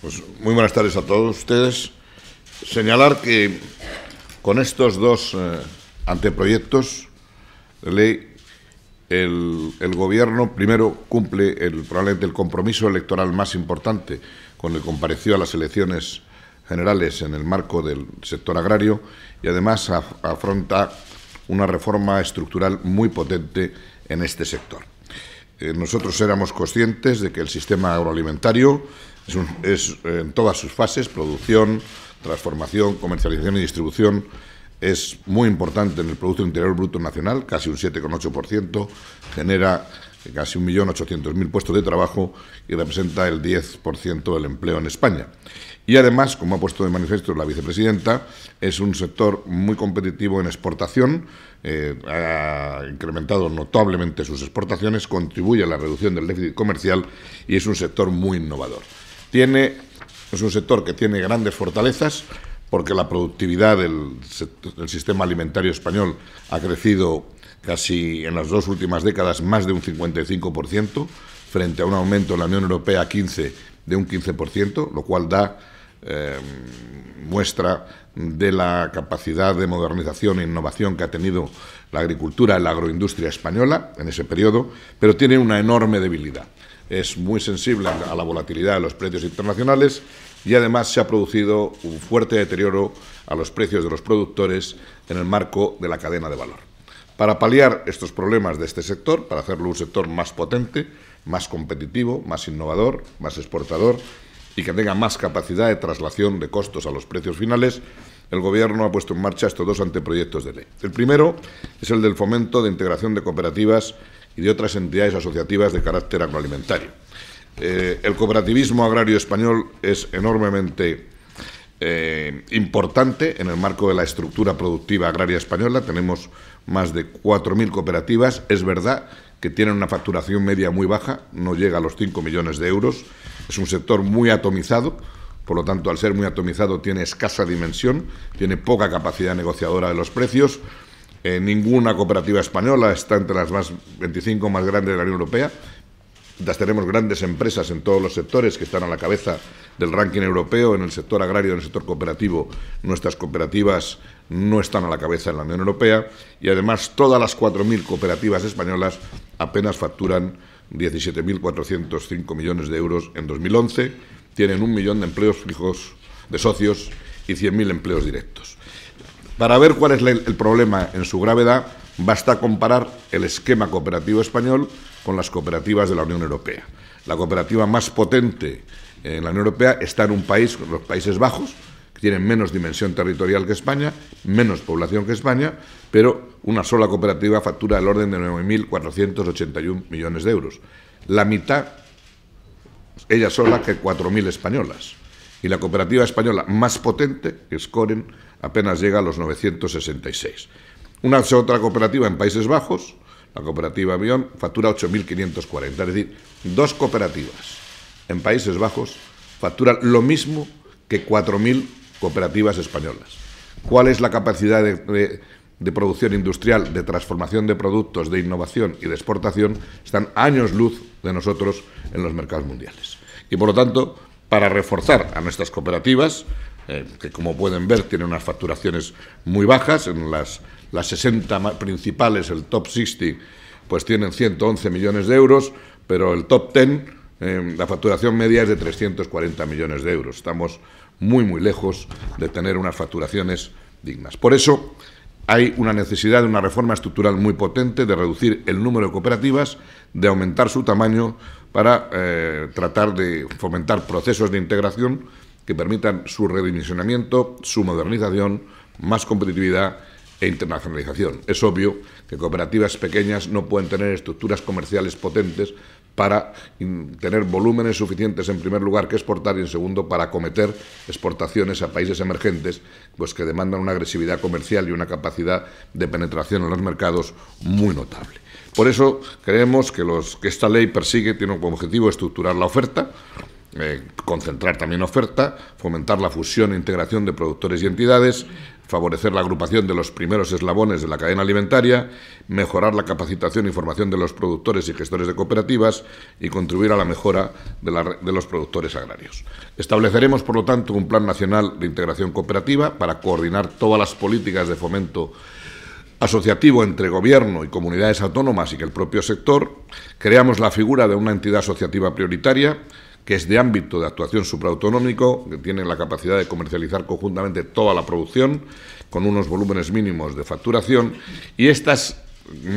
Pues muy buenas tardes a todos ustedes. Señalar que con estos dos eh, anteproyectos de ley, el, Gobierno primero cumple el, probablemente el compromiso electoral más importante con el compareció a las elecciones generales en el marco del sector agrario y además afronta una reforma estructural muy potente en este sector. Eh, nosotros éramos conscientes de que el sistema agroalimentario es, eh, en todas sus fases, producción, transformación, comercialización y distribución, es muy importante en el Producto Interior Bruto Nacional, casi un 7,8%, genera de casi 1.800.000 puestos de trabajo y representa el 10% del empleo en España. Y además, como ha puesto de manifiesto la vicepresidenta, es un sector muy competitivo en exportación, eh, ha incrementado notablemente sus exportaciones, contribuye a la reducción del déficit comercial y es un sector muy innovador. Tiene, es un sector que tiene grandes fortalezas, porque la productividad del, del, sistema alimentario español ha crecido casi en las dos últimas décadas más de un 55%, frente a un aumento en la Unión Europea 15 de un 15%, lo cual da em, muestra de la capacidad de modernización e innovación que ha tenido la agricultura, y la agroindustria española en ese periodo, pero tiene una enorme debilidad. Es muy sensible a la volatilidad de los precios internacionales y además se ha producido un fuerte deterioro a los precios de los productores en el marco de la cadena de valor para paliar estos problemas de este sector, para hacerlo un sector más potente, más competitivo, más innovador, más exportador y que tenga más capacidad de traslación de costos a los precios finales, el Gobierno ha puesto en marcha estos dos anteproyectos de ley. El primero es el del fomento de integración de cooperativas y de otras entidades asociativas de carácter agroalimentario. Eh, el cooperativismo agrario español es enormemente eh, importante en el marco de la estructura productiva agraria española. Tenemos más de 4.000 cooperativas. Es verdad que tienen una facturación media muy baja, no llega a los 5 millones de euros. Es un sector muy atomizado, por lo tanto, al ser muy atomizado tiene escasa dimensión, tiene poca capacidad negociadora de los precios. Eh, ninguna cooperativa española está entre las más 25 más grandes de la Unión Europea tenemos grandes empresas en todos los sectores que están a la cabeza del ranking europeo, en el sector agrario, en el sector cooperativo, nuestras cooperativas no están a la cabeza en la Unión Europea y además todas las 4.000 cooperativas españolas apenas facturan 17.405 millones de euros en 2011, tienen un millón de empleos fijos de socios y 100.000 empleos directos. Para ver cuál es el problema en su gravedad, Basta comparar el esquema cooperativo español con las cooperativas de la Unión Europea. La cooperativa más potente en la Unión Europea está en un país, los Países Bajos, que tienen menos dimensión territorial que España, menos población que España, pero una sola cooperativa factura el orden de 9.481 millones de euros. La mitad, ella sola, que 4.000 españolas. Y la cooperativa española más potente, que es Coren, apenas llega a los 966. Una otra cooperativa en Países Bajos, la cooperativa Avión, factura 8.540. Es decir, dos cooperativas en Países Bajos facturan lo mismo que 4.000 cooperativas españolas. ¿Cuál es la capacidad de, de, producción industrial, de transformación de productos, de innovación y de exportación? Están años luz de nosotros en los mercados mundiales. Y por lo tanto, para reforzar a nuestras cooperativas, eh, que como pueden ver tienen unas facturaciones muy bajas, en las, 60 principales, el top 60, pues tienen 111 millones de euros, pero el top 10, em, la facturación media es de 340 millones de euros. Estamos muy, muy lejos de tener unas facturaciones dignas. Por eso hay una necesidad de una reforma estructural muy potente, de reducir el número de cooperativas, de aumentar su tamaño para eh, tratar de fomentar procesos de integración que permitan su redimensionamiento, su modernización, más competitividad e internacionalización. Es obvio que cooperativas pequeñas no pueden tener estructuras comerciales potentes para tener volúmenes suficientes en primer lugar que exportar y en segundo para acometer exportaciones a países emergentes, pues que demandan una agresividad comercial y una capacidad de penetración en los mercados muy notable. Por eso creemos que, los, que esta ley persigue, tiene como objetivo estructurar la oferta, eh, concentrar también oferta, fomentar la fusión e integración de productores y entidades, favorecer la agrupación de los primeros eslabones de la cadena alimentaria, mejorar la capacitación y formación de los productores y gestores de cooperativas y contribuir a la mejora de, los productores agrarios. Estableceremos, por lo tanto, un plan nacional de integración cooperativa para coordinar todas las políticas de fomento asociativo entre gobierno y comunidades autónomas y que el propio sector. Creamos la figura de una entidad asociativa prioritaria que es de ámbito de actuación supraautonómico, que tiene la capacidad de comercializar conjuntamente toda la producción, con unos volúmenes mínimos de facturación, y estas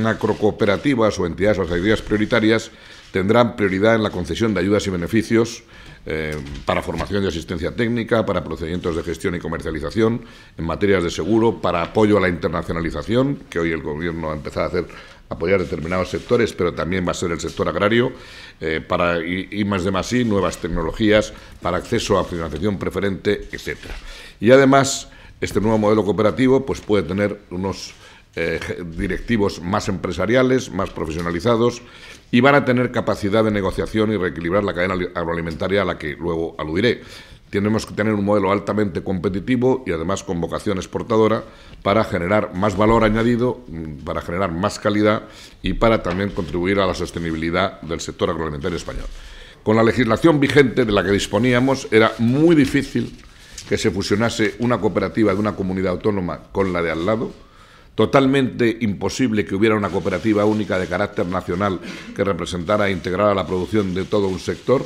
macrocooperativas o entidades o asociaciones prioritarias tendrán prioridad en la concesión de ayudas y beneficios eh, para formación y asistencia técnica, para procedimientos de gestión y comercialización, en materias de seguro, para apoyo a la internacionalización, que hoy el Gobierno ha empezado a hacer apoyar determinados sectores, pero también va a ser el sector agrario, eh, para y más de más nuevas tecnologías, para acceso a financiación preferente, etcétera. Y además, este nuevo modelo cooperativo pues puede tener unos eh, directivos más empresariales, más profesionalizados y van a tener capacidad de negociación y reequilibrar la cadena agroalimentaria a la que luego aludiré. Tenemos que tener un modelo altamente competitivo y además con vocación exportadora para generar más valor añadido, mm, para generar más calidad y para también contribuir a la sostenibilidad del sector agroalimentario español. Con la legislación vigente de la que disponíamos era muy difícil que se fusionase una cooperativa de una comunidad autónoma con la de al lado, Totalmente imposible que hubiera una cooperativa única de carácter nacional que representara e integrara la producción de todo un sector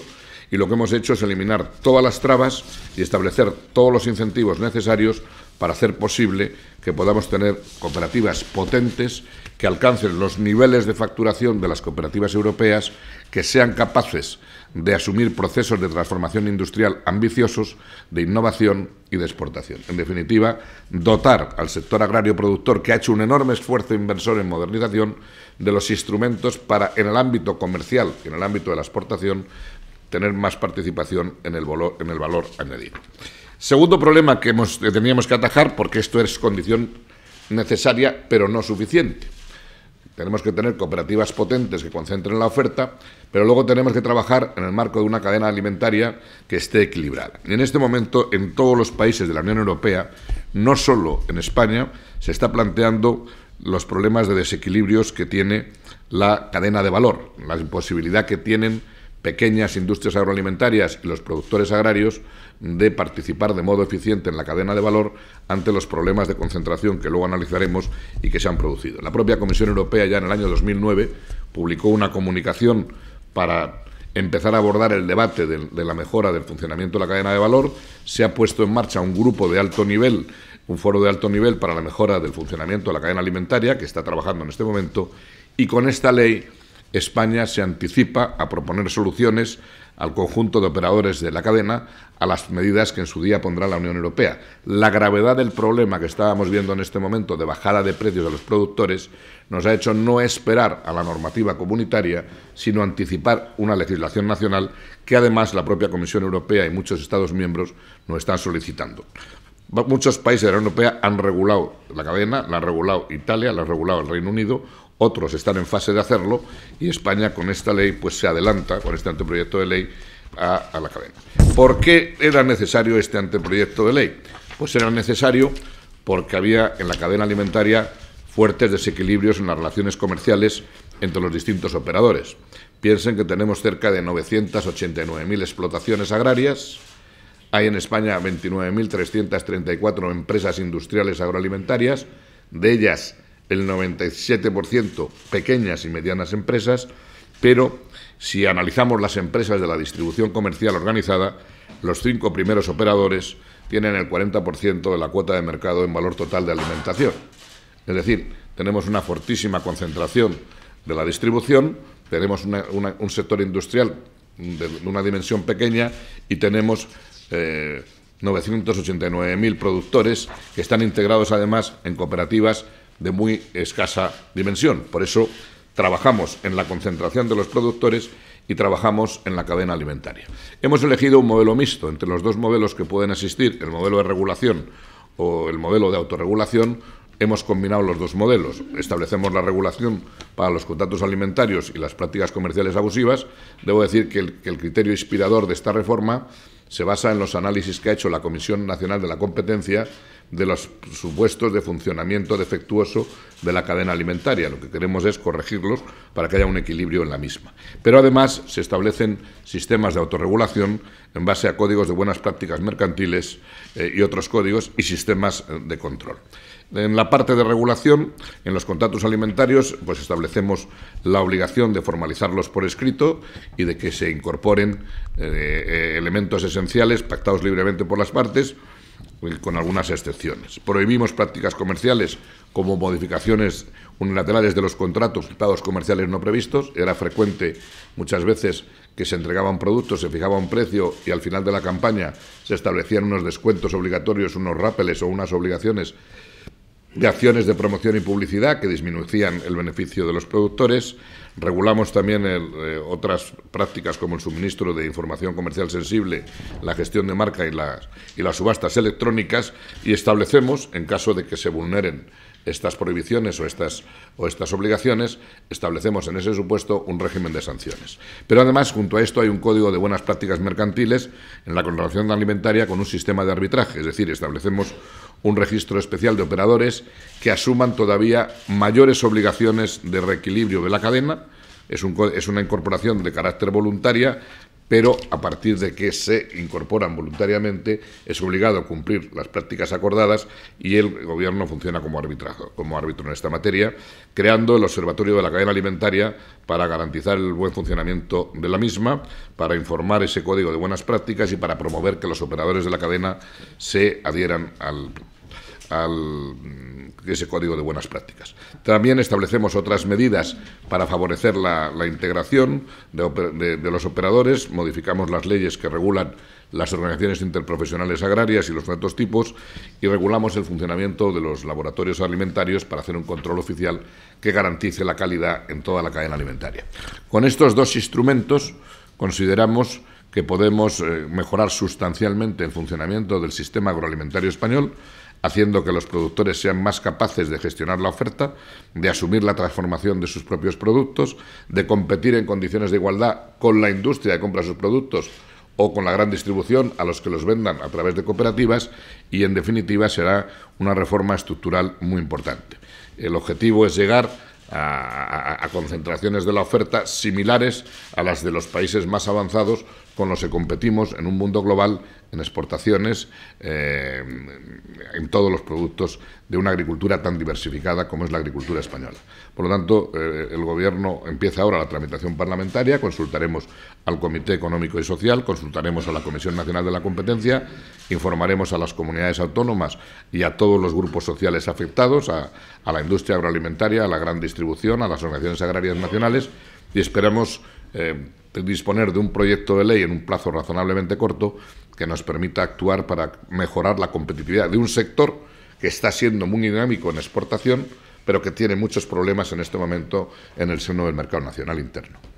y lo que hemos hecho es eliminar todas las trabas y establecer todos los incentivos necesarios para hacer posible que podamos tener cooperativas potentes que alcancen los niveles de facturación de las cooperativas europeas, que sean capaces de asumir procesos de transformación industrial ambiciosos, de innovación y de exportación. En definitiva, dotar al sector agrario productor, que ha hecho un enorme esfuerzo inversor en modernización, de los instrumentos para, en el ámbito comercial y en el ámbito de la exportación, tener más participación en el, valor, en el valor añadido. Segundo problema que, hemos, teníamos que atajar, porque esto es condición necesaria, pero no suficiente. Tenemos que tener cooperativas potentes que concentren la oferta, pero luego tenemos que trabajar en el marco de una cadena alimentaria que esté equilibrada. en este momento, en todos los países de la Unión Europea, no solo en España, se está planteando los problemas de desequilibrios que tiene la cadena de valor, la imposibilidad que tienen pequeñas industrias agroalimentarias y los productores agrarios de participar de modo eficiente en la cadena de valor ante los problemas de concentración que luego analizaremos y que se han producido. La propia Comisión Europea ya en el año 2009 publicó una comunicación para empezar a abordar el debate de, la mejora del funcionamiento de la cadena de valor. Se ha puesto en marcha un grupo de alto nivel, un foro de alto nivel para la mejora del funcionamiento de la cadena alimentaria, que está trabajando en este momento, y con esta ley España se anticipa a proponer soluciones al conjunto de operadores de la cadena a las medidas que en su día pondrá la Unión Europea. La gravedad del problema que estábamos viendo en este momento de bajada de precios a los productores nos ha hecho no esperar a la normativa comunitaria, sino anticipar una legislación nacional que además la propia Comisión Europea y muchos Estados miembros nos están solicitando. Muchos países de la Unión Europea han regulado la cadena, la ha regulado Italia, la ha regulado el Reino Unido, otros están en fase de hacerlo y España con esta ley pues se adelanta, con este anteproyecto de ley, a, la cadena. ¿Por qué era necesario este anteproyecto de ley? Pues era necesario porque había en la cadena alimentaria fuertes desequilibrios en las relaciones comerciales entre los distintos operadores. Piensen que tenemos cerca de 989.000 explotaciones agrarias, hay en España 29.334 empresas industriales agroalimentarias, de ellas el 97% pequeñas y medianas empresas, pero si analizamos las empresas de la distribución comercial organizada, los cinco primeros operadores tienen el 40% de la cuota de mercado en valor total de alimentación. Es decir, tenemos una fortísima concentración de la distribución, tenemos un sector industrial de una dimensión pequeña y tenemos eh, 989.000 productores que están integrados además en cooperativas de muy escasa dimensión. Por eso trabajamos en la concentración de los productores y trabajamos en la cadena alimentaria. Hemos elegido un modelo mixto entre los dos modelos que pueden existir, el modelo de regulación o el modelo de autorregulación. Hemos combinado los dos modelos. Establecemos la regulación para los contratos alimentarios y las prácticas comerciales abusivas. Debo decir que el, criterio inspirador de esta reforma se basa en los análisis que ha hecho la Comisión Nacional de la Competencia de los supuestos de funcionamiento defectuoso de la cadena alimentaria. Lo que queremos es corregirlos para que haya un equilibrio en la misma. Pero además se establecen sistemas de autorregulación en base a códigos de buenas prácticas mercantiles eh, y otros códigos y sistemas eh, de control. En la parte de regulación, en los contratos alimentarios, pues establecemos la obligación de formalizarlos por escrito y de que se incorporen eh, elementos esenciales pactados libremente por las partes pues, con algunas excepciones. Prohibimos prácticas comerciales como modificaciones unilaterales de los contratos pagos comerciales no previstos. Era frecuente muchas veces que se entregaban productos, se fijaba un precio y al final de la campaña se establecían unos descuentos obligatorios, unos rappeles o unas obligaciones de acciones de promoción y publicidad que disminuían el beneficio de los productores. Regulamos también eh, otras prácticas como el suministro de información comercial sensible, la gestión de marca y las, las subastas electrónicas y establecemos, en caso de que se vulneren estas prohibiciones o estas, o estas obligaciones, establecemos en ese supuesto un régimen de sanciones. Pero además, junto a esto, hay un código de buenas prácticas mercantiles en la contratación alimentaria con un sistema de arbitraje, es decir, establecemos un registro especial de operadores que asuman todavía mayores obligaciones de reequilibrio de la cadena. Es, un, es una incorporación de carácter voluntaria, pero a partir de que se incorporan voluntariamente es obligado a cumplir las prácticas acordadas y el gobierno funciona como, arbitraje como árbitro en esta materia, creando el Observatorio de la Cadena Alimentaria para garantizar el buen funcionamiento de la misma, para informar ese código de buenas prácticas y para promover que los operadores de la cadena se adhieran al al mm, ese código de buenas prácticas. También establecemos otras medidas para favorecer la, integración de, los operadores, modificamos las leyes que regulan las organizaciones interprofesionales agrarias y los datos tipos y regulamos el funcionamiento de los laboratorios alimentarios para hacer un control oficial que garantice la calidad en toda la cadena alimentaria. Con estos dos instrumentos consideramos que podemos eh, mejorar sustancialmente el funcionamiento del sistema agroalimentario español haciendo que los productores sean más capaces de gestionar la oferta, de asumir la transformación de sus propios productos, de competir en condiciones de igualdad con la industria que compra sus productos o con la gran distribución a los que los vendan a través de cooperativas y en definitiva será una reforma estructural muy importante. El objetivo es llegar a, a, concentraciones de la oferta similares a las de los países más avanzados con los que competimos en un mundo global en exportaciones, eh, en todos los productos de una agricultura tan diversificada como es la agricultura española. Por lo tanto, eh, el Gobierno empieza ahora la tramitación parlamentaria, consultaremos al Comité Económico y Social, consultaremos a la Comisión Nacional de la Competencia, informaremos a las comunidades autónomas y a todos los grupos sociales afectados, a, a la industria agroalimentaria, a la gran distribución, a las organizaciones agrarias nacionales y esperamos eh, disponer de un proyecto de ley en un plazo razonablemente corto que nos permita actuar para mejorar la competitividad de un sector que está siendo muy dinámico en exportación, pero que tiene muchos problemas en este momento en el seno del mercado nacional interno.